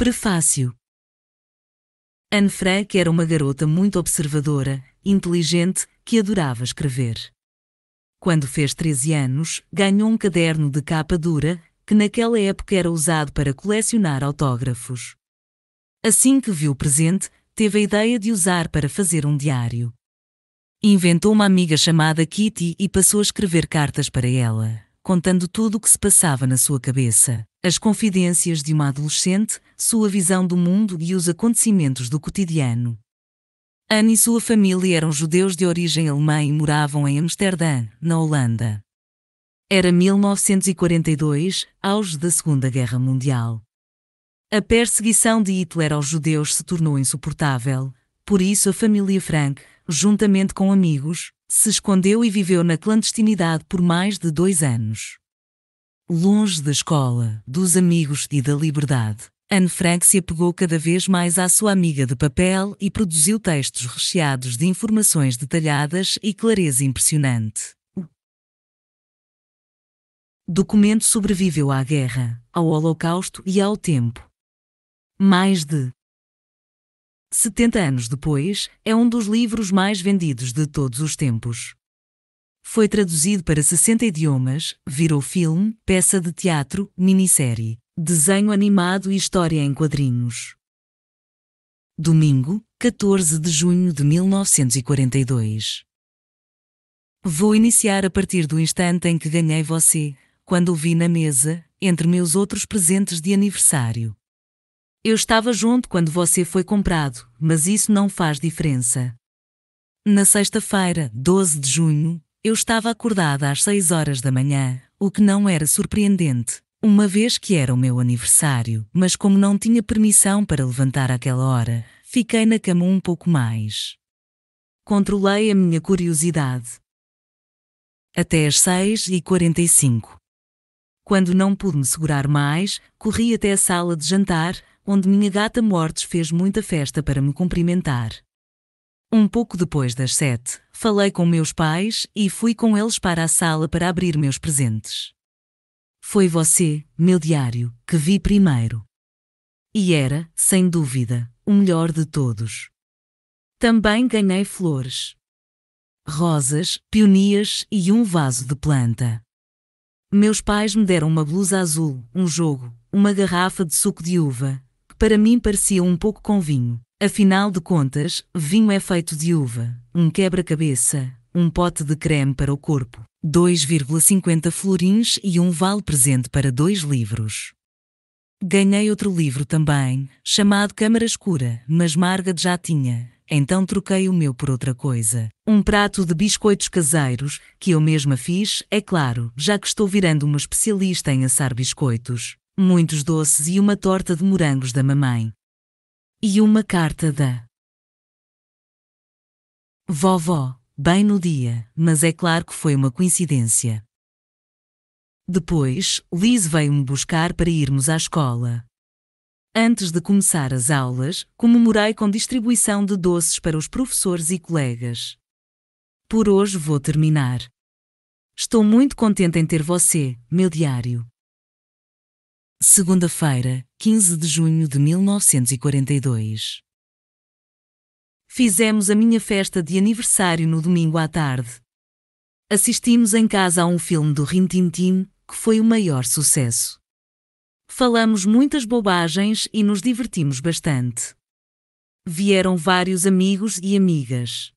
Prefácio Anne Frank era uma garota muito observadora, inteligente, que adorava escrever. Quando fez 13 anos, ganhou um caderno de capa dura, que naquela época era usado para colecionar autógrafos. Assim que viu o presente, teve a ideia de usar para fazer um diário. Inventou uma amiga chamada Kitty e passou a escrever cartas para ela, contando tudo o que se passava na sua cabeça as confidências de uma adolescente, sua visão do mundo e os acontecimentos do cotidiano. Anne e sua família eram judeus de origem alemã e moravam em Amsterdã, na Holanda. Era 1942, auge da Segunda Guerra Mundial. A perseguição de Hitler aos judeus se tornou insuportável, por isso a família Frank, juntamente com amigos, se escondeu e viveu na clandestinidade por mais de dois anos. Longe da escola, dos amigos e da liberdade, Anne Frank se apegou cada vez mais à sua amiga de papel e produziu textos recheados de informações detalhadas e clareza impressionante. Documento sobreviveu à guerra, ao Holocausto e ao tempo. Mais de 70 anos depois, é um dos livros mais vendidos de todos os tempos. Foi traduzido para 60 idiomas, virou filme, peça de teatro, minissérie, desenho animado e história em quadrinhos. Domingo, 14 de junho de 1942. Vou iniciar a partir do instante em que ganhei você, quando o vi na mesa, entre meus outros presentes de aniversário. Eu estava junto quando você foi comprado, mas isso não faz diferença. Na sexta-feira, 12 de junho, eu estava acordada às 6 horas da manhã, o que não era surpreendente, uma vez que era o meu aniversário, mas como não tinha permissão para levantar àquela hora, fiquei na cama um pouco mais. Controlei a minha curiosidade. Até às 6h45. Quando não pude me segurar mais, corri até a sala de jantar, onde minha gata Mortes fez muita festa para me cumprimentar. Um pouco depois das sete, falei com meus pais e fui com eles para a sala para abrir meus presentes. Foi você, meu diário, que vi primeiro. E era, sem dúvida, o melhor de todos. Também ganhei flores. Rosas, peonias e um vaso de planta. Meus pais me deram uma blusa azul, um jogo, uma garrafa de suco de uva, que para mim parecia um pouco com vinho, Afinal de contas, vinho é feito de uva, um quebra-cabeça, um pote de creme para o corpo, 2,50 florins e um vale presente para dois livros. Ganhei outro livro também, chamado Câmara Escura, mas Margaret já tinha, então troquei o meu por outra coisa. Um prato de biscoitos caseiros, que eu mesma fiz, é claro, já que estou virando uma especialista em assar biscoitos. Muitos doces e uma torta de morangos da mamãe. E uma carta da vovó, bem no dia, mas é claro que foi uma coincidência. Depois, Liz veio-me buscar para irmos à escola. Antes de começar as aulas, comemorei com distribuição de doces para os professores e colegas. Por hoje vou terminar. Estou muito contente em ter você, meu diário. Segunda-feira, 15 de junho de 1942. Fizemos a minha festa de aniversário no domingo à tarde. Assistimos em casa a um filme do Rintintin, que foi o maior sucesso. Falamos muitas bobagens e nos divertimos bastante. Vieram vários amigos e amigas.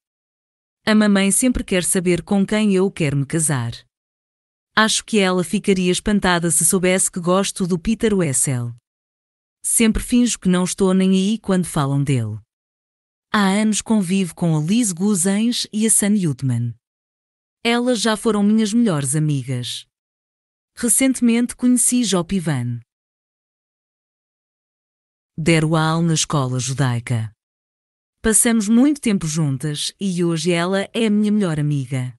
A mamãe sempre quer saber com quem eu quero me casar. Acho que ela ficaria espantada se soubesse que gosto do Peter Wessel. Sempre finjo que não estou nem aí quando falam dele. Há anos convivo com a Liz Guzens e a Sam Yutman. Elas já foram minhas melhores amigas. Recentemente conheci Jopi Ivan. Derual na escola judaica. Passamos muito tempo juntas e hoje ela é a minha melhor amiga.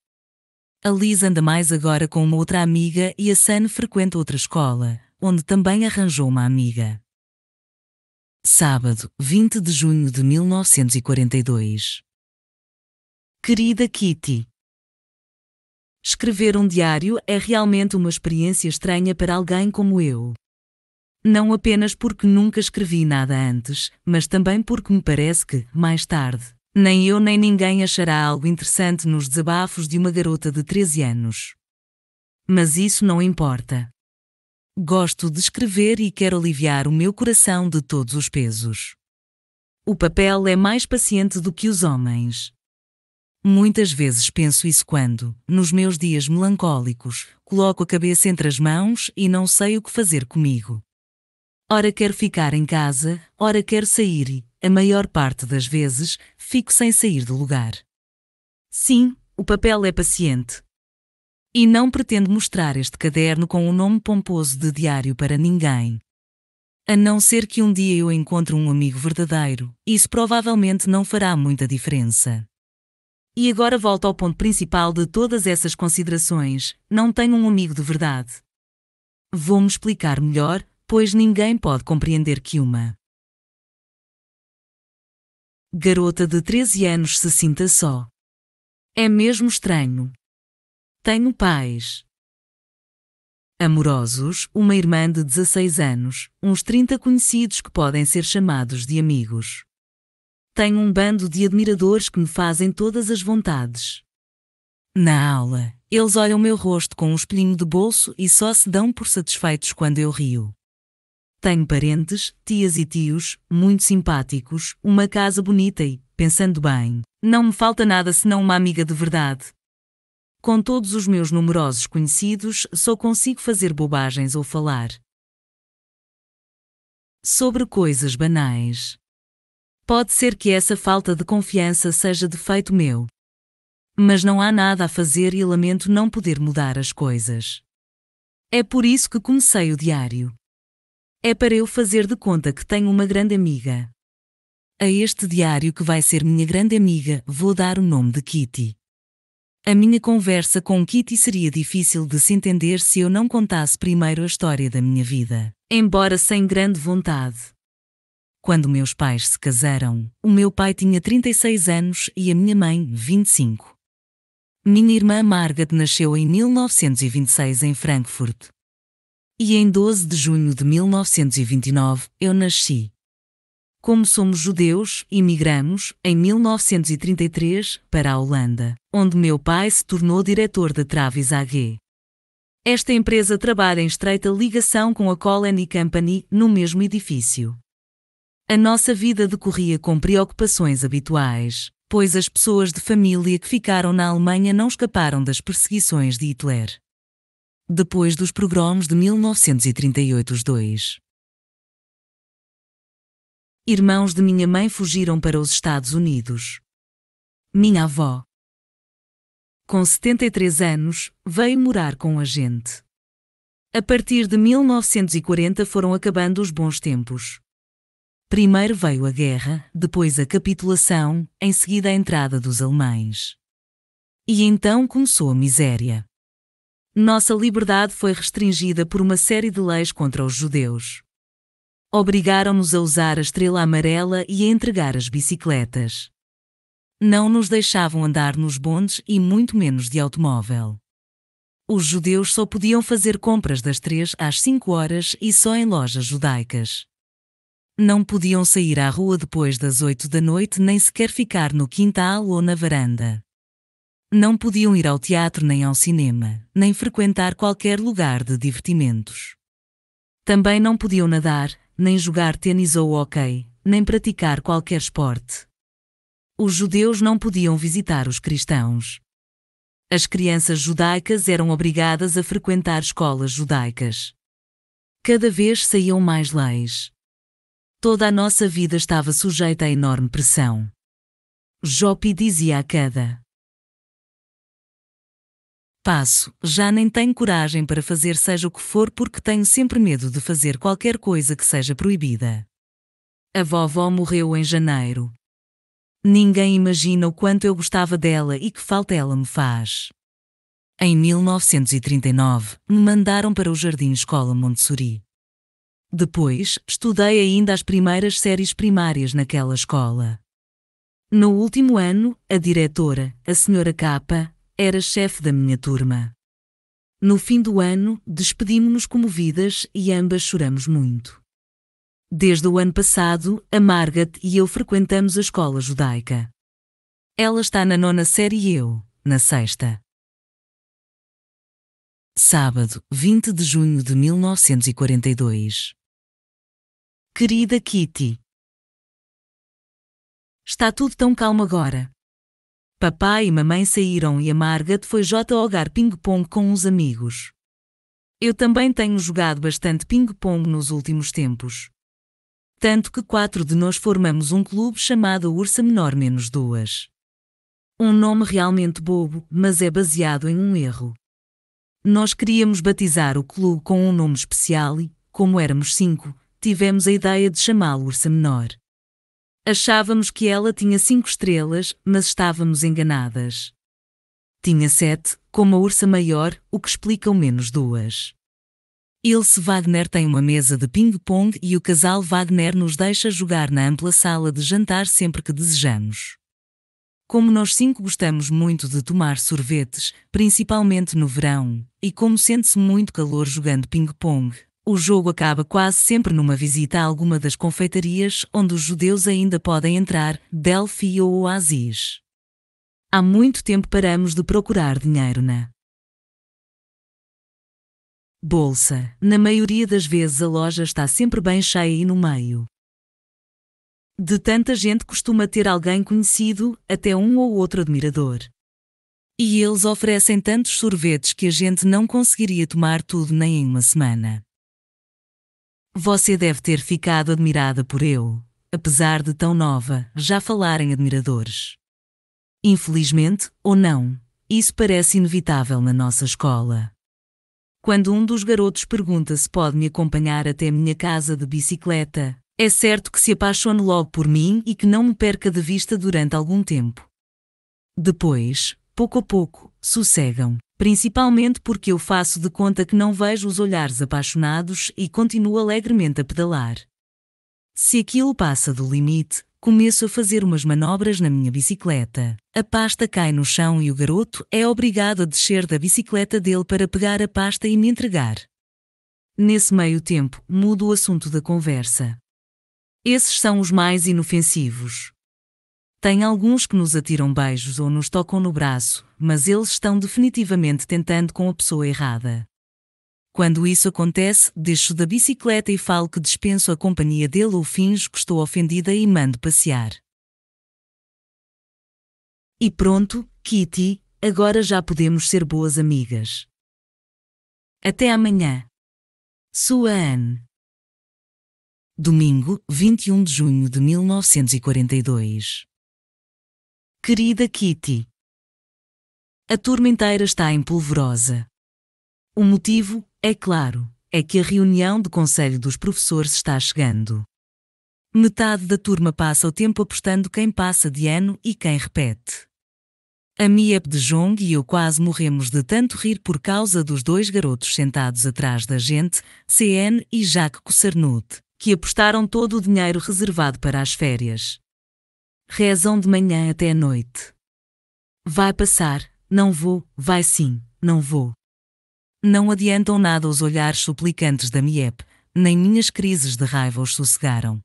A Liz anda mais agora com uma outra amiga e a Sun frequenta outra escola, onde também arranjou uma amiga. Sábado, 20 de junho de 1942. Querida Kitty, escrever um diário é realmente uma experiência estranha para alguém como eu. Não apenas porque nunca escrevi nada antes, mas também porque me parece que, mais tarde, nem eu nem ninguém achará algo interessante nos desabafos de uma garota de 13 anos. Mas isso não importa. Gosto de escrever e quero aliviar o meu coração de todos os pesos. O papel é mais paciente do que os homens. Muitas vezes penso isso quando, nos meus dias melancólicos, coloco a cabeça entre as mãos e não sei o que fazer comigo. Ora quero ficar em casa, ora quero sair e, a maior parte das vezes, fico sem sair do lugar. Sim, o papel é paciente. E não pretendo mostrar este caderno com o um nome pomposo de diário para ninguém. A não ser que um dia eu encontre um amigo verdadeiro, isso provavelmente não fará muita diferença. E agora volto ao ponto principal de todas essas considerações: não tenho um amigo de verdade. Vou-me explicar melhor, pois ninguém pode compreender que uma garota de 13 anos se sinta só. É mesmo estranho. Tenho pais. Amorosos, uma irmã de 16 anos, uns 30 conhecidos que podem ser chamados de amigos. Tenho um bando de admiradores que me fazem todas as vontades. Na aula, eles olham meu rosto com um espelhinho de bolso e só se dão por satisfeitos quando eu rio. Tenho parentes, tias e tios, muito simpáticos, uma casa bonita e, pensando bem, não me falta nada senão uma amiga de verdade. Com todos os meus numerosos conhecidos, só consigo fazer bobagens ou falar sobre coisas banais. Pode ser que essa falta de confiança seja defeito meu. Mas não há nada a fazer e lamento não poder mudar as coisas. É por isso que comecei o diário. É para eu fazer de conta que tenho uma grande amiga. A este diário que vai ser minha grande amiga, vou dar o nome de Kitty. A minha conversa com Kitty seria difícil de se entender se eu não contasse primeiro a história da minha vida, embora sem grande vontade. Quando meus pais se casaram, o meu pai tinha 36 anos e a minha mãe, 25. Minha irmã Margaret nasceu em 1926 em Frankfurt, e em 12 de junho de 1929 eu nasci. Como somos judeus, imigramos em 1933 para a Holanda, onde meu pai se tornou diretor da Travis AG. Esta empresa trabalha em estreita ligação com a Colony Company no mesmo edifício. A nossa vida decorria com preocupações habituais, pois as pessoas de família que ficaram na Alemanha não escaparam das perseguições de Hitler depois dos pogroms de 1938 os dois. Irmãos de minha mãe fugiram para os Estados Unidos. Minha avó, com 73 anos, veio morar com a gente. A partir de 1940 foram acabando os bons tempos. Primeiro veio a guerra, depois a capitulação, em seguida a entrada dos alemães. E então começou a miséria nossa liberdade foi restringida por uma série de leis contra os judeus. Obrigaram-nos a usar a estrela amarela e a entregar as bicicletas. Não nos deixavam andar nos bondes e muito menos de automóvel. Os judeus só podiam fazer compras das 3 às 5 horas e só em lojas judaicas. Não podiam sair à rua depois das 8 da noite nem sequer ficar no quintal ou na varanda. Não podiam ir ao teatro nem ao cinema, nem frequentar qualquer lugar de divertimentos. Também não podiam nadar, nem jogar tênis ou hóquei, nem praticar qualquer esporte. Os judeus não podiam visitar os cristãos. As crianças judaicas eram obrigadas a frequentar escolas judaicas. Cada vez saíam mais leis. Toda a nossa vida estava sujeita a enorme pressão. Jopi dizia a cada Passo, já nem tenho coragem para fazer seja o que for porque tenho sempre medo de fazer qualquer coisa que seja proibida. A vovó morreu em janeiro. Ninguém imagina o quanto eu gostava dela e que falta ela me faz. Em 1939, me mandaram para o Jardim Escola Montessori. Depois, estudei ainda as primeiras séries primárias naquela escola. No último ano, a diretora, a senhora Capa, era chefe da minha turma. No fim do ano, despedimos-nos comovidas e ambas choramos muito. Desde o ano passado, a Margaret e eu frequentamos a escola judaica. Ela está na nona série e eu, na sexta. Sábado, 20 de junho de 1942. Querida Kitty, está tudo tão calmo agora. Papai e mamãe saíram e a Margaret foi jogar ping-pong com uns amigos. Eu também tenho jogado bastante ping-pong nos últimos tempos. Tanto que quatro de nós formamos um clube chamado Ursa Menor Menos Duas. Um nome realmente bobo, mas é baseado em um erro. Nós queríamos batizar o clube com um nome especial e, como éramos cinco, tivemos a ideia de chamá-lo Ursa Menor. Achávamos que ela tinha cinco estrelas, mas estávamos enganadas. Tinha sete, como a ursa maior, o que explica o menos duas. Ilse Wagner tem uma mesa de ping-pong e o casal Wagner nos deixa jogar na ampla sala de jantar sempre que desejamos. Como nós cinco gostamos muito de tomar sorvetes, principalmente no verão, e como sente-se muito calor jogando ping-pong, o jogo acaba quase sempre numa visita a alguma das confeitarias onde os judeus ainda podem entrar, Delphi ou Oasis. Há muito tempo paramos de procurar dinheiro na bolsa. Na maioria das vezes a loja está sempre bem cheia e no meio. De tanta gente costuma ter alguém conhecido, até um ou outro admirador. E eles oferecem tantos sorvetes que a gente não conseguiria tomar tudo nem em uma semana. Você deve ter ficado admirada por eu, apesar de tão nova, já falar em admiradores. Infelizmente, ou não, isso parece inevitável na nossa escola. Quando um dos garotos pergunta se pode me acompanhar até minha casa de bicicleta, é certo que se apaixone logo por mim e que não me perca de vista durante algum tempo. Depois, pouco a pouco, sossegam. Principalmente porque eu faço de conta que não vejo os olhares apaixonados e continuo alegremente a pedalar. Se aquilo passa do limite, começo a fazer umas manobras na minha bicicleta. A pasta cai no chão e o garoto é obrigado a descer da bicicleta dele para pegar a pasta e me entregar. Nesse meio tempo, mudo o assunto da conversa. Esses são os mais inofensivos. Tem alguns que nos atiram beijos ou nos tocam no braço, mas eles estão definitivamente tentando com a pessoa errada. Quando isso acontece, deixo da bicicleta e falo que dispenso a companhia dele ou finjo que estou ofendida e mando passear. E pronto, Kitty, agora já podemos ser boas amigas. Até amanhã. Sua Anne. Domingo, 21 de junho de 1942. Querida Kitty. A turma inteira está em polvorosa. O motivo, é claro, é que a reunião do Conselho dos Professores está chegando. Metade da turma passa o tempo apostando quem passa de ano e quem repete. A Miep de Jong e eu quase morremos de tanto rir por causa dos dois garotos sentados atrás da gente, CN e Jacques Cossarnut, que apostaram todo o dinheiro reservado para as férias rezam de manhã até à noite. Vai passar, não vou, vai sim, não vou. Não adiantam nada os olhares suplicantes da Miep, nem minhas crises de raiva os sossegaram.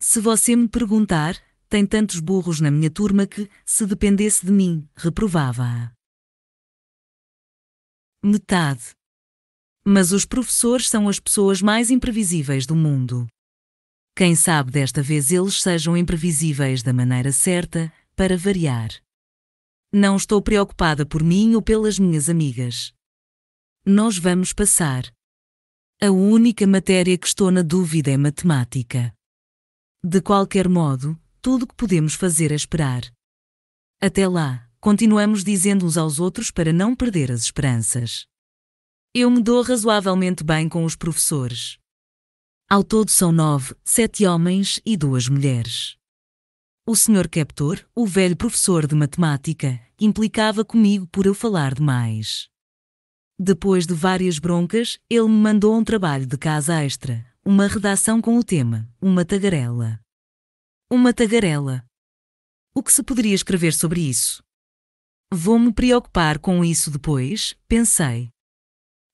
Se você me perguntar, tem tantos burros na minha turma que, se dependesse de mim, reprovava-a. Metade. Mas os professores são as pessoas mais imprevisíveis do mundo. Quem sabe desta vez eles sejam imprevisíveis da maneira certa, para variar. Não estou preocupada por mim ou pelas minhas amigas. Nós vamos passar. A única matéria que estou na dúvida é matemática. De qualquer modo, tudo o que podemos fazer é esperar. Até lá, continuamos dizendo uns aos outros para não perder as esperanças. Eu me dou razoavelmente bem com os professores. Ao todo são nove, sete homens e duas mulheres. O Sr. captor, o velho professor de matemática, implicava comigo por eu falar demais. Depois de várias broncas, ele me mandou um trabalho de casa extra, uma redação com o tema Uma Tagarela. Uma Tagarela. O que se poderia escrever sobre isso? Vou-me preocupar com isso depois, pensei.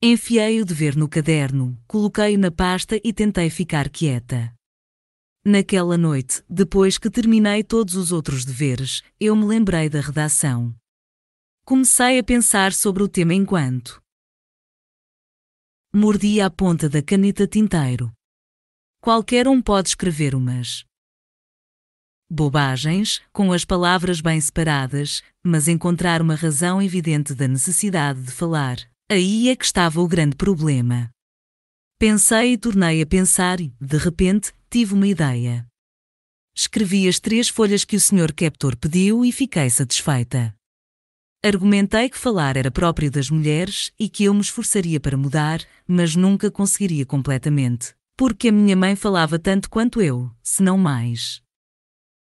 Enfiei o dever no caderno, coloquei-o na pasta e tentei ficar quieta. Naquela noite, depois que terminei todos os outros deveres, eu me lembrei da redação. Comecei a pensar sobre o tema enquanto mordia a ponta da caneta tinteiro. Qualquer um pode escrever umas bobagens, com as palavras bem separadas, mas encontrar uma razão evidente da necessidade de falar. Aí é que estava o grande problema. Pensei e tornei a pensar e, de repente, tive uma ideia. Escrevi as três folhas que o Sr. Captor pediu e fiquei satisfeita. Argumentei que falar era próprio das mulheres e que eu me esforçaria para mudar, mas nunca conseguiria completamente, porque a minha mãe falava tanto quanto eu, se não mais.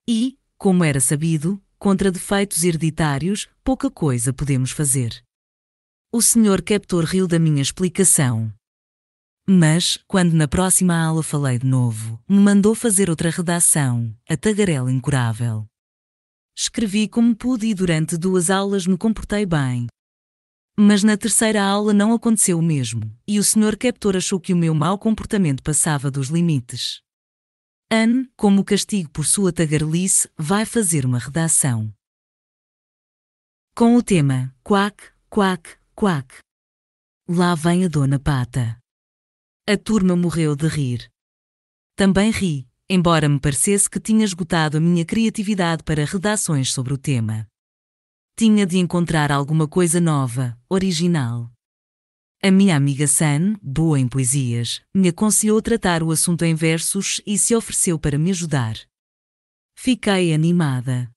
E, como era sabido, contra defeitos hereditários, pouca coisa podemos fazer. O senhor Captor riu da minha explicação. Mas, quando na próxima aula falei de novo, me mandou fazer outra redação, a tagarela incurável. Escrevi como pude e durante duas aulas me comportei bem. Mas na terceira aula não aconteceu o mesmo, e o senhor Captor achou que o meu mau comportamento passava dos limites. Anne, como castigo por sua tagarelice, vai fazer uma redação. Com o tema Quack, Quack, Quack! Lá vem a dona Pata. A turma morreu de rir. Também ri, embora me parecesse que tinha esgotado a minha criatividade para redações sobre o tema. Tinha de encontrar alguma coisa nova, original. A minha amiga San, boa em poesias, me aconselhou tratar o assunto em versos e se ofereceu para me ajudar. Fiquei animada.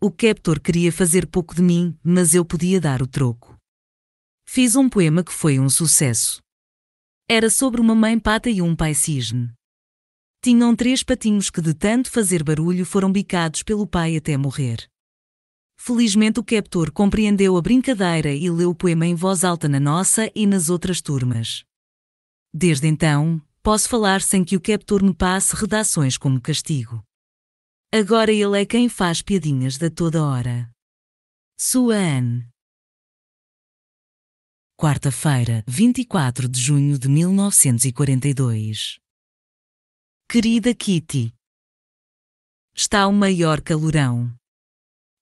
O Captor queria fazer pouco de mim, mas eu podia dar o troco fiz um poema que foi um sucesso. Era sobre uma mãe pata e um pai cisne. Tinham três patinhos que, de tanto fazer barulho, foram bicados pelo pai até morrer. Felizmente, o captor compreendeu a brincadeira e leu o poema em voz alta na nossa e nas outras turmas. Desde então, posso falar sem que o captor me passe redações como castigo. Agora ele é quem faz piadinhas da toda hora. Sua Anne quarta-feira, 24 de junho de 1942. Querida Kitty, está o maior calorão.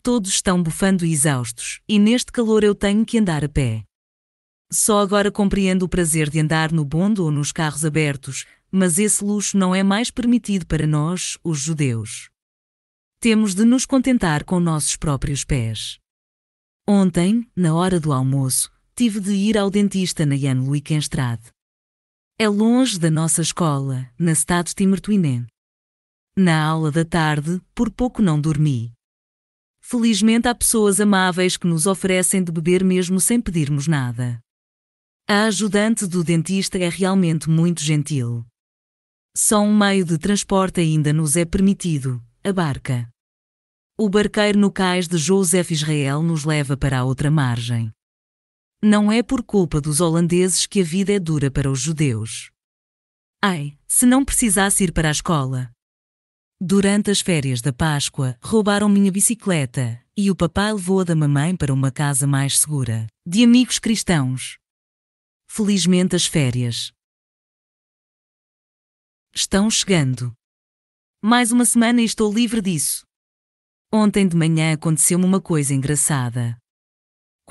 Todos estão bufando e exaustos, e neste calor eu tenho que andar a pé. Só agora compreendo o prazer de andar no bonde ou nos carros abertos, mas esse luxo não é mais permitido para nós, os judeus. Temos de nos contentar com nossos próprios pés. Ontem, na hora do almoço, tive de ir ao dentista na Jan Luikenstraat. É longe da nossa escola, na de Timmertuinen. Na aula da tarde, por pouco não dormi. Felizmente há pessoas amáveis que nos oferecem de beber mesmo sem pedirmos nada. A ajudante do dentista é realmente muito gentil. Só um meio de transporte ainda nos é permitido, a barca. O barqueiro no cais de Joseph Israel nos leva para a outra margem. Não é por culpa dos holandeses que a vida é dura para os judeus. Ai, se não precisasse ir para a escola. Durante as férias da Páscoa, roubaram minha bicicleta e o papai levou-a da mamãe para uma casa mais segura, de amigos cristãos. Felizmente as férias estão chegando. Mais uma semana e estou livre disso. Ontem de manhã aconteceu-me uma coisa engraçada.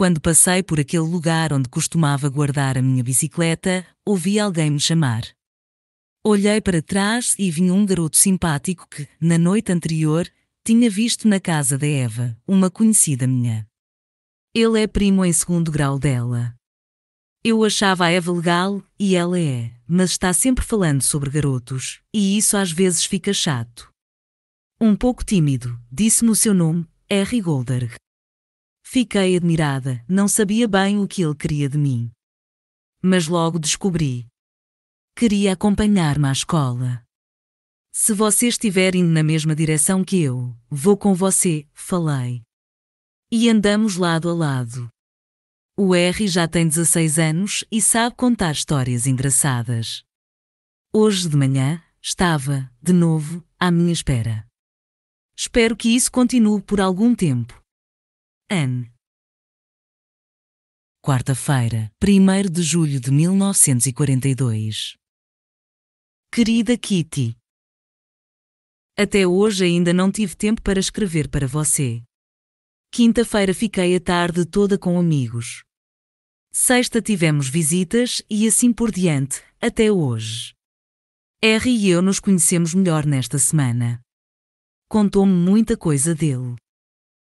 Quando passei por aquele lugar onde costumava guardar a minha bicicleta, ouvi alguém me chamar. Olhei para trás e vi um garoto simpático que, na noite anterior, tinha visto na casa da Eva, uma conhecida minha. Ele é primo em segundo grau dela. Eu achava a Eva legal, e ela é, mas está sempre falando sobre garotos, e isso às vezes fica chato. Um pouco tímido, disse-me o seu nome, Harry Goldberg. Fiquei admirada, não sabia bem o que ele queria de mim. Mas logo descobri. Queria acompanhar-me à escola. Se você estiver indo na mesma direção que eu, vou com você, falei. E andamos lado a lado. O R já tem 16 anos e sabe contar histórias engraçadas. Hoje de manhã, estava, de novo, à minha espera. Espero que isso continue por algum tempo. An. Quarta-feira, 1 de julho de 1942. Querida Kitty, até hoje ainda não tive tempo para escrever para você. Quinta-feira fiquei a tarde toda com amigos. Sexta tivemos visitas e assim por diante, até hoje. R e eu nos conhecemos melhor nesta semana. Contou-me muita coisa dele.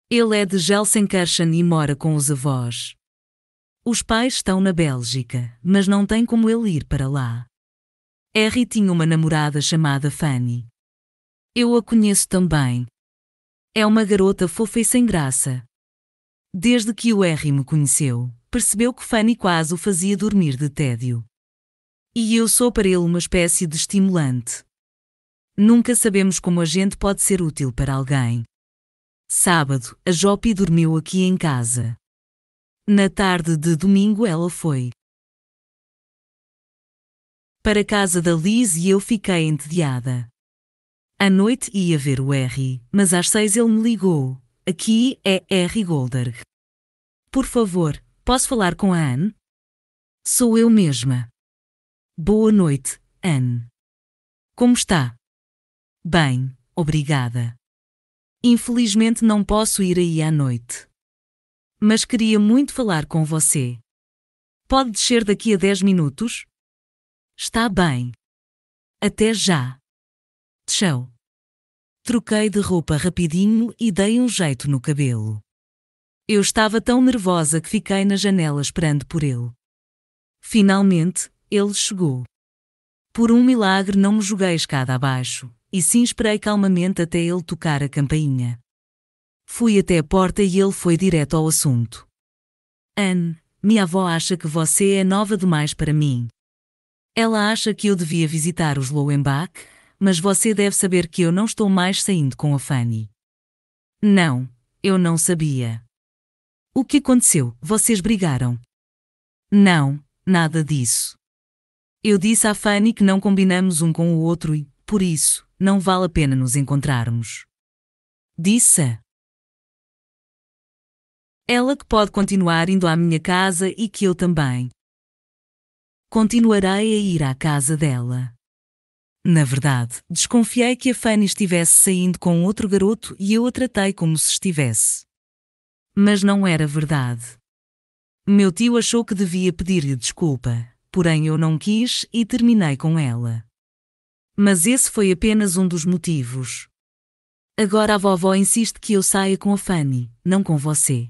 Ele é de Gelsenkirchen e mora com os avós. Os pais estão na Bélgica, mas não tem como ele ir para lá. Harry tinha uma namorada chamada Fanny. Eu a conheço também. É uma garota fofa e sem graça. Desde que o Harry me conheceu, percebeu que Fanny quase o fazia dormir de tédio. E eu sou para ele uma espécie de estimulante. Nunca sabemos como a gente pode ser útil para alguém, Sábado, a Jopi dormiu aqui em casa. Na tarde de domingo ela foi para casa da Liz e eu fiquei entediada. À noite ia ver o R, mas às seis ele me ligou. Aqui é R. Goldberg. Por favor, posso falar com a Anne? Sou eu mesma. Boa noite, Anne. Como está? Bem, obrigada. Infelizmente não posso ir aí à noite. Mas queria muito falar com você. Pode descer daqui a 10 minutos? Está bem. Até já. Tchau. Troquei de roupa rapidinho e dei um jeito no cabelo. Eu estava tão nervosa que fiquei na janela esperando por ele. Finalmente, ele chegou. Por um milagre não me joguei escada abaixo e sim esperei calmamente até ele tocar a campainha. Fui até a porta e ele foi direto ao assunto. Anne, minha avó acha que você é nova demais para mim. Ela acha que eu devia visitar os Lowenbach, mas você deve saber que eu não estou mais saindo com a Fanny. Não, eu não sabia. O que aconteceu? Vocês brigaram? Não, nada disso. Eu disse à Fanny que não combinamos um com o outro e, por isso, não vale a pena nos encontrarmos. Disse. Ela que pode continuar indo à minha casa e que eu também. Continuarei a ir à casa dela. Na verdade, desconfiei que a Fanny estivesse saindo com outro garoto e eu a tratei como se estivesse. Mas não era verdade. Meu tio achou que devia pedir-lhe desculpa, porém eu não quis e terminei com ela. Mas esse foi apenas um dos motivos. Agora a vovó insiste que eu saia com a Fanny, não com você.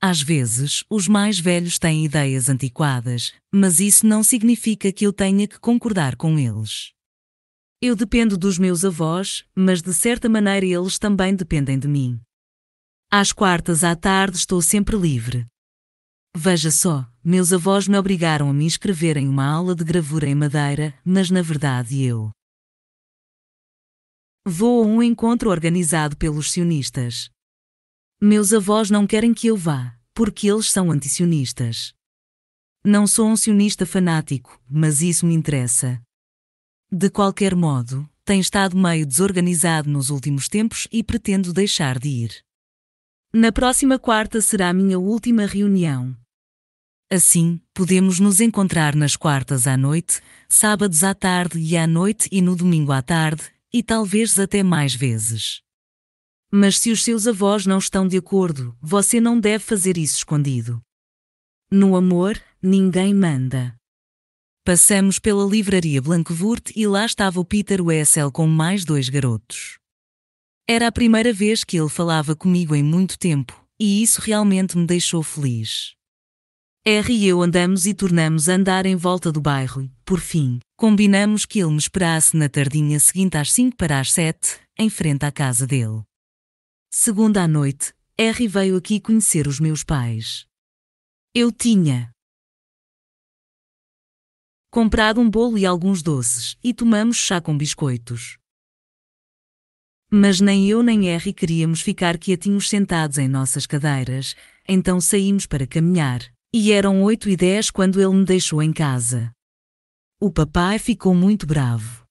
Às vezes, os mais velhos têm ideias antiquadas, mas isso não significa que eu tenha que concordar com eles. Eu dependo dos meus avós, mas de certa maneira eles também dependem de mim. Às quartas à tarde estou sempre livre, Veja só, meus avós me obrigaram a me inscrever em uma aula de gravura em madeira, mas na verdade eu. Vou a um encontro organizado pelos sionistas. Meus avós não querem que eu vá, porque eles são antisionistas. Não sou um sionista fanático, mas isso me interessa. De qualquer modo, tem estado meio desorganizado nos últimos tempos e pretendo deixar de ir. Na próxima quarta será a minha última reunião. Assim, podemos nos encontrar nas quartas à noite, sábados à tarde e à noite e no domingo à tarde, e talvez até mais vezes. Mas se os seus avós não estão de acordo, você não deve fazer isso escondido. No amor, ninguém manda. Passamos pela livraria Blankvurt e lá estava o Peter Wessel com mais dois garotos. Era a primeira vez que ele falava comigo em muito tempo, e isso realmente me deixou feliz. R e eu andamos e tornamos a andar em volta do bairro. Por fim, combinamos que ele me esperasse na tardinha seguinte às 5 para as 7, em frente à casa dele. Segunda à noite, R veio aqui conhecer os meus pais. Eu tinha comprado um bolo e alguns doces e tomamos chá com biscoitos. Mas nem eu nem R queríamos ficar quietinhos sentados em nossas cadeiras, então saímos para caminhar. E eram oito e dez quando ele me deixou em casa. O papai ficou muito bravo.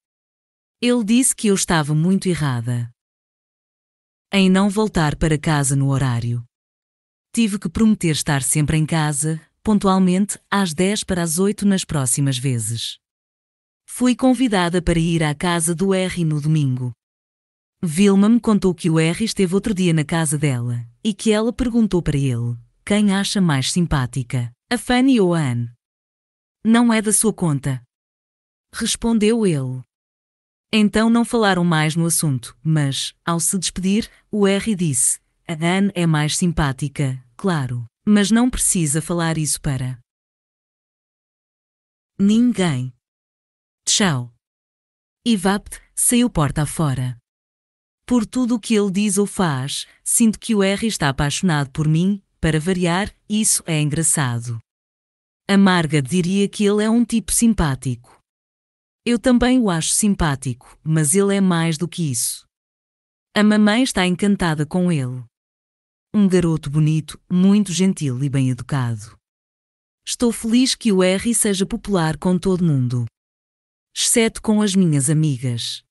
Ele disse que eu estava muito errada em não voltar para casa no horário. Tive que prometer estar sempre em casa, pontualmente, às 10 para as 8 nas próximas vezes. Fui convidada para ir à casa do R no domingo, Vilma me contou que o R esteve outro dia na casa dela e que ela perguntou para ele quem acha mais simpática, a Fanny ou a Anne. Não é da sua conta. Respondeu ele. Então não falaram mais no assunto, mas, ao se despedir, o R disse: A Anne é mais simpática, claro, mas não precisa falar isso para ninguém. Tchau. E Vapt saiu porta afora. Por tudo o que ele diz ou faz, sinto que o R está apaixonado por mim, para variar, isso é engraçado. A Marga diria que ele é um tipo simpático. Eu também o acho simpático, mas ele é mais do que isso. A mamãe está encantada com ele. Um garoto bonito, muito gentil e bem educado. Estou feliz que o R seja popular com todo mundo. Exceto com as minhas amigas.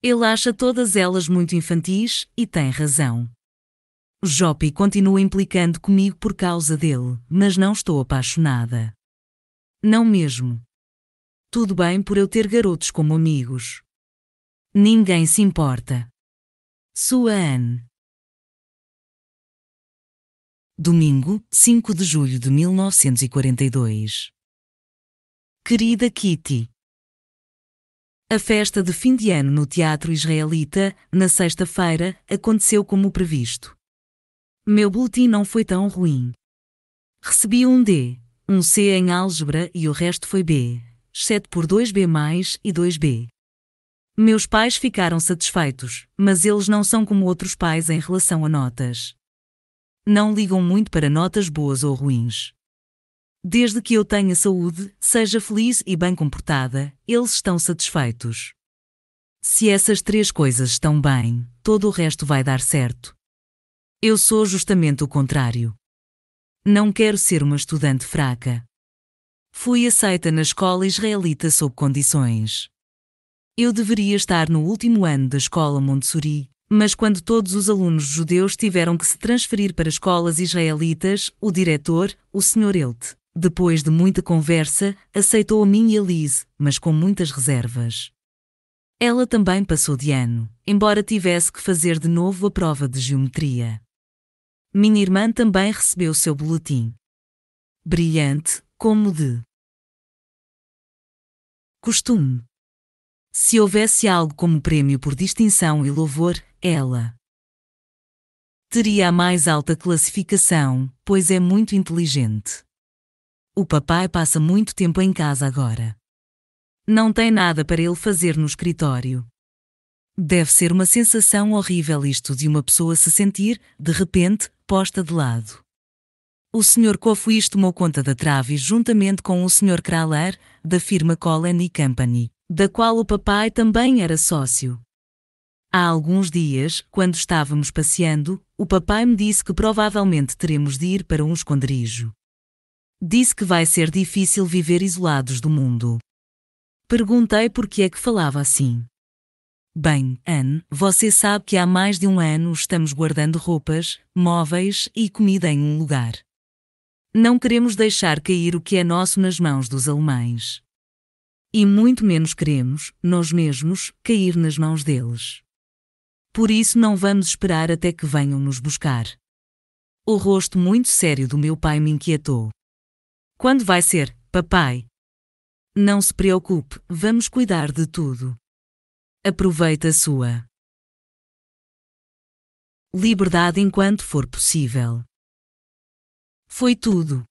Ele acha todas elas muito infantis e tem razão. Joppy continua implicando comigo por causa dele, mas não estou apaixonada. Não mesmo. Tudo bem por eu ter garotos como amigos. Ninguém se importa. Sua Anne. Domingo, 5 de julho de 1942. Querida Kitty, a festa de fim de ano no Teatro Israelita, na sexta-feira, aconteceu como previsto. Meu boletim não foi tão ruim. Recebi um D, um C em álgebra e o resto foi B, exceto por 2B mais e 2B. Meus pais ficaram satisfeitos, mas eles não são como outros pais em relação a notas. Não ligam muito para notas boas ou ruins. Desde que eu tenha saúde, seja feliz e bem comportada, eles estão satisfeitos. Se essas três coisas estão bem, todo o resto vai dar certo. Eu sou justamente o contrário. Não quero ser uma estudante fraca. Fui aceita na escola israelita sob condições. Eu deveria estar no último ano da escola Montessori, mas quando todos os alunos judeus tiveram que se transferir para escolas israelitas, o diretor, o Sr. Elte, depois de muita conversa, aceitou a minha e Liz, mas com muitas reservas. Ela também passou de ano, embora tivesse que fazer de novo a prova de geometria. Minha irmã também recebeu seu boletim. Brilhante, como de costume. Se houvesse algo como prêmio por distinção e louvor, ela teria a mais alta classificação, pois é muito inteligente. O papai passa muito tempo em casa agora. Não tem nada para ele fazer no escritório. Deve ser uma sensação horrível isto de uma pessoa se sentir, de repente, posta de lado. O Sr. Cofuis tomou conta da Travis juntamente com o Sr. Kraler, da firma Colony Company, da qual o papai também era sócio. Há alguns dias, quando estávamos passeando, o papai me disse que provavelmente teremos de ir para um esconderijo. Disse que vai ser difícil viver isolados do mundo. Perguntei por que é que falava assim. Bem, Anne, você sabe que há mais de um ano estamos guardando roupas, móveis e comida em um lugar. Não queremos deixar cair o que é nosso nas mãos dos alemães. E muito menos queremos, nós mesmos, cair nas mãos deles. Por isso não vamos esperar até que venham nos buscar. O rosto muito sério do meu pai me inquietou. Quando vai ser, papai? Não se preocupe, vamos cuidar de tudo. Aproveite a sua liberdade enquanto for possível. Foi tudo.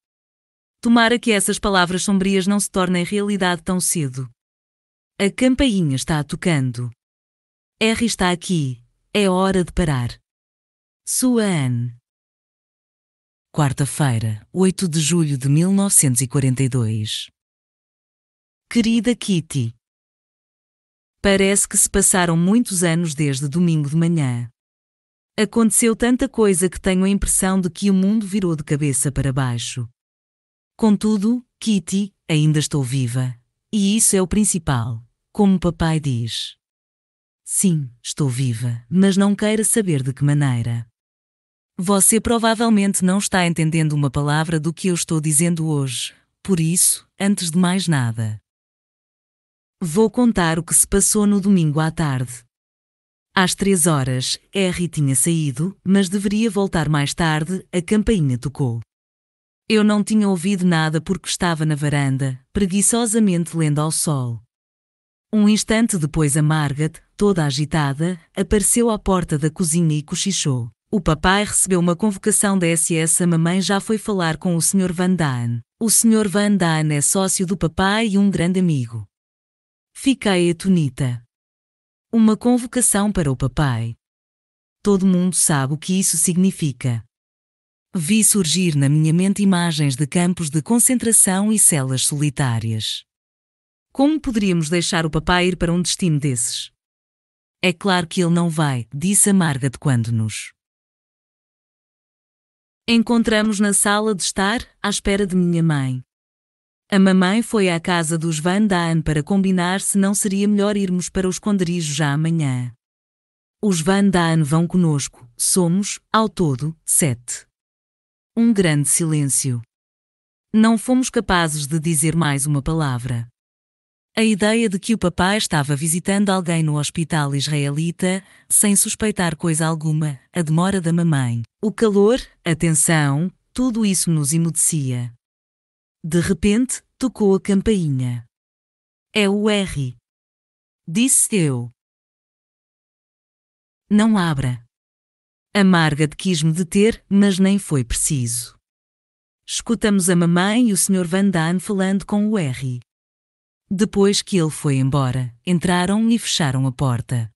Tomara que essas palavras sombrias não se tornem realidade tão cedo. A campainha está tocando. R está aqui. É hora de parar. Sua Anne quarta-feira, 8 de julho de 1942. Querida Kitty, parece que se passaram muitos anos desde domingo de manhã. Aconteceu tanta coisa que tenho a impressão de que o mundo virou de cabeça para baixo. Contudo, Kitty, ainda estou viva. E isso é o principal, como papai diz. Sim, estou viva, mas não queira saber de que maneira. Você provavelmente não está entendendo uma palavra do que eu estou dizendo hoje. Por isso, antes de mais nada, vou contar o que se passou no domingo à tarde. Às três horas, Harry tinha saído, mas deveria voltar mais tarde, a campainha tocou. Eu não tinha ouvido nada porque estava na varanda, preguiçosamente lendo ao sol. Um instante depois, a Margaret, toda agitada, apareceu à porta da cozinha e cochichou. O papai recebeu uma convocação da SS. A mamãe já foi falar com o Sr. Van Daan. O Sr. Van Daan é sócio do papai e um grande amigo. Fiquei atonita. Uma convocação para o papai. Todo mundo sabe o que isso significa. Vi surgir na minha mente imagens de campos de concentração e celas solitárias. Como poderíamos deixar o papai ir para um destino desses? É claro que ele não vai, disse a Margaret quando nos Encontramos na sala de estar, à espera de minha mãe. A mamãe foi à casa dos Van Daan para combinar se não seria melhor irmos para o esconderijo já amanhã. Os Van Daan vão conosco, somos, ao todo, sete. Um grande silêncio. Não fomos capazes de dizer mais uma palavra. A ideia de que o papá estava visitando alguém no hospital israelita, sem suspeitar coisa alguma, a demora da mamãe, o calor, a tensão, tudo isso nos emudecia. De repente, tocou a campainha. É o R. Disse eu. Não abra. A Margaret quis me deter, mas nem foi preciso. Escutamos a mamãe e o Sr. Van Damme falando com o R. Depois que ele foi embora, entraram e fecharam a porta.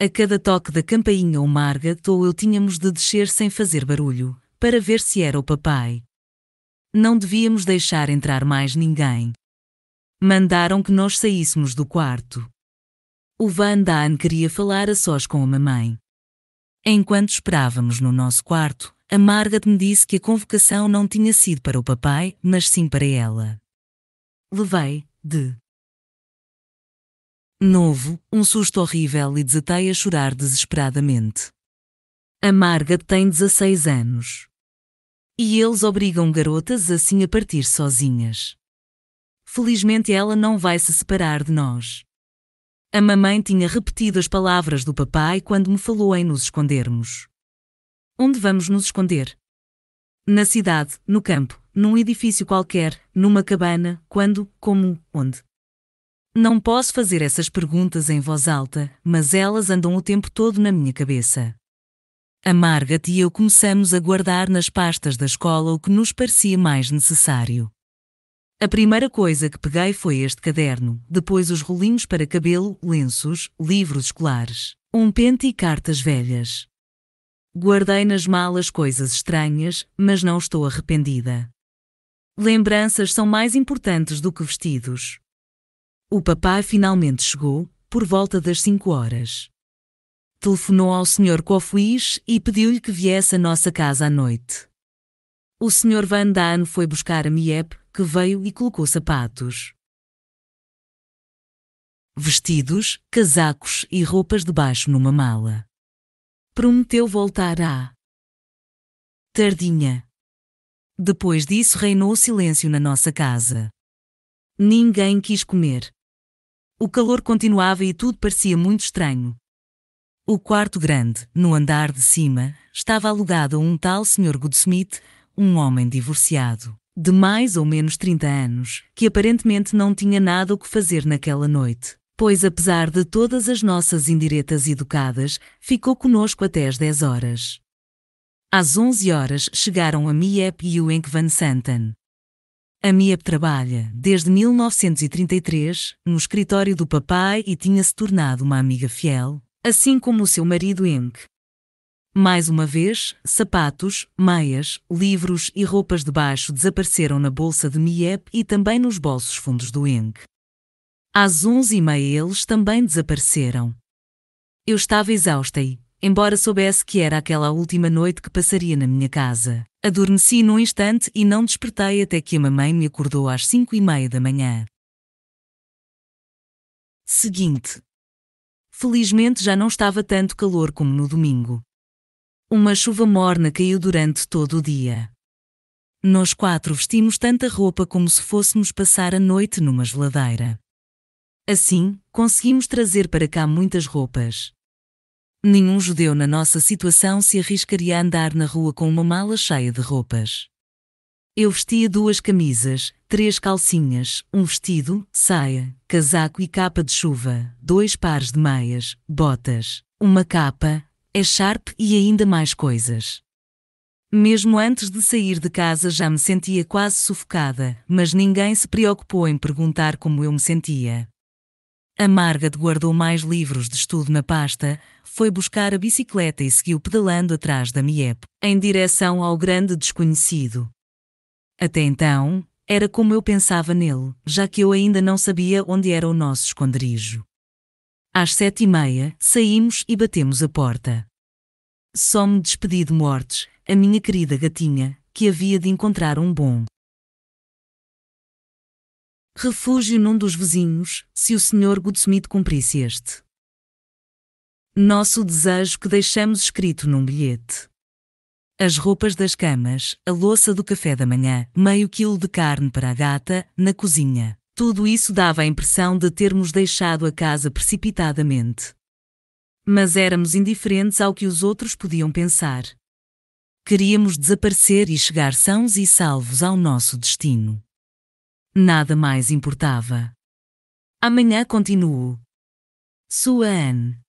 A cada toque da campainha ou Margaret ou eu tínhamos de descer sem fazer barulho, para ver se era o papai. Não devíamos deixar entrar mais ninguém. Mandaram que nós saíssemos do quarto. O Van Daan queria falar a sós com a mamãe. Enquanto esperávamos no nosso quarto, a Margaret me disse que a convocação não tinha sido para o papai, mas sim para ela. Levei, de novo, um susto horrível e desatei a chorar desesperadamente. A Marga tem 16 anos. E eles obrigam garotas assim a partir sozinhas. Felizmente ela não vai se separar de nós. A mamãe tinha repetido as palavras do papai quando me falou em nos escondermos. Onde vamos nos esconder? Na cidade, no campo, num edifício qualquer, numa cabana, quando, como, onde. Não posso fazer essas perguntas em voz alta, mas elas andam o tempo todo na minha cabeça. A Margaret e eu começamos a guardar nas pastas da escola o que nos parecia mais necessário. A primeira coisa que peguei foi este caderno, depois os rolinhos para cabelo, lenços, livros escolares, um pente e cartas velhas. Guardei nas malas coisas estranhas, mas não estou arrependida. Lembranças são mais importantes do que vestidos. O papai finalmente chegou, por volta das 5 horas. Telefonou ao Sr. Cofuiz e pediu-lhe que viesse à nossa casa à noite. O Sr. Van Daan foi buscar a Miep, que veio e colocou sapatos. Vestidos, casacos e roupas de baixo numa mala. Prometeu voltar à tardinha. Depois disso reinou silêncio na nossa casa. Ninguém quis comer. O calor continuava e tudo parecia muito estranho. O quarto grande, no andar de cima, estava alugado a um tal Sr. Goodsmith, um homem divorciado, de mais ou menos 30 anos, que aparentemente não tinha nada o que fazer naquela noite, pois apesar de todas as nossas indiretas educadas, ficou conosco até às 10 horas. Às 11 horas chegaram a Miep e o Enk van Santen. A Miep trabalha, desde 1933, no escritório do papai e tinha-se tornado uma amiga fiel, assim como o seu marido Enk. Mais uma vez, sapatos, meias, livros e roupas de baixo desapareceram na bolsa de Miep e também nos bolsos fundos do Enk. Às onze e meia eles também desapareceram. Eu estava exausta e, embora soubesse que era aquela última noite que passaria na minha casa. Adormeci num instante e não despertei até que a mamãe me acordou às cinco e meia da manhã. Seguinte. Felizmente já não estava tanto calor como no domingo. Uma chuva morna caiu durante todo o dia. Nós quatro vestimos tanta roupa como se fôssemos passar a noite numa geladeira. Assim, conseguimos trazer para cá muitas roupas. Nenhum judeu na nossa situação se arriscaria a andar na rua com uma mala cheia de roupas. Eu vestia duas camisas, três calcinhas, um vestido, saia, casaco e capa de chuva, dois pares de meias, botas, uma capa, echarpe é e ainda mais coisas. Mesmo antes de sair de casa já me sentia quase sufocada, mas ninguém se preocupou em perguntar como eu me sentia. A Margaret guardou mais livros de estudo na pasta, foi buscar a bicicleta e seguiu pedalando atrás da Miep, em direção ao grande desconhecido. Até então, era como eu pensava nele, já que eu ainda não sabia onde era o nosso esconderijo. Às sete e meia, saímos e batemos a porta. Só me despedi de Mortes, a minha querida gatinha, que havia de encontrar um bom refúgio num dos vizinhos, se o Sr. Goodsmith cumprisse este nosso desejo que deixamos escrito num bilhete. As roupas das camas, a louça do café da manhã, meio quilo de carne para a gata, na cozinha. Tudo isso dava a impressão de termos deixado a casa precipitadamente. Mas éramos indiferentes ao que os outros podiam pensar. Queríamos desaparecer e chegar sãos e salvos ao nosso destino. Nada mais importava. Amanhã continuo. Sua Anne.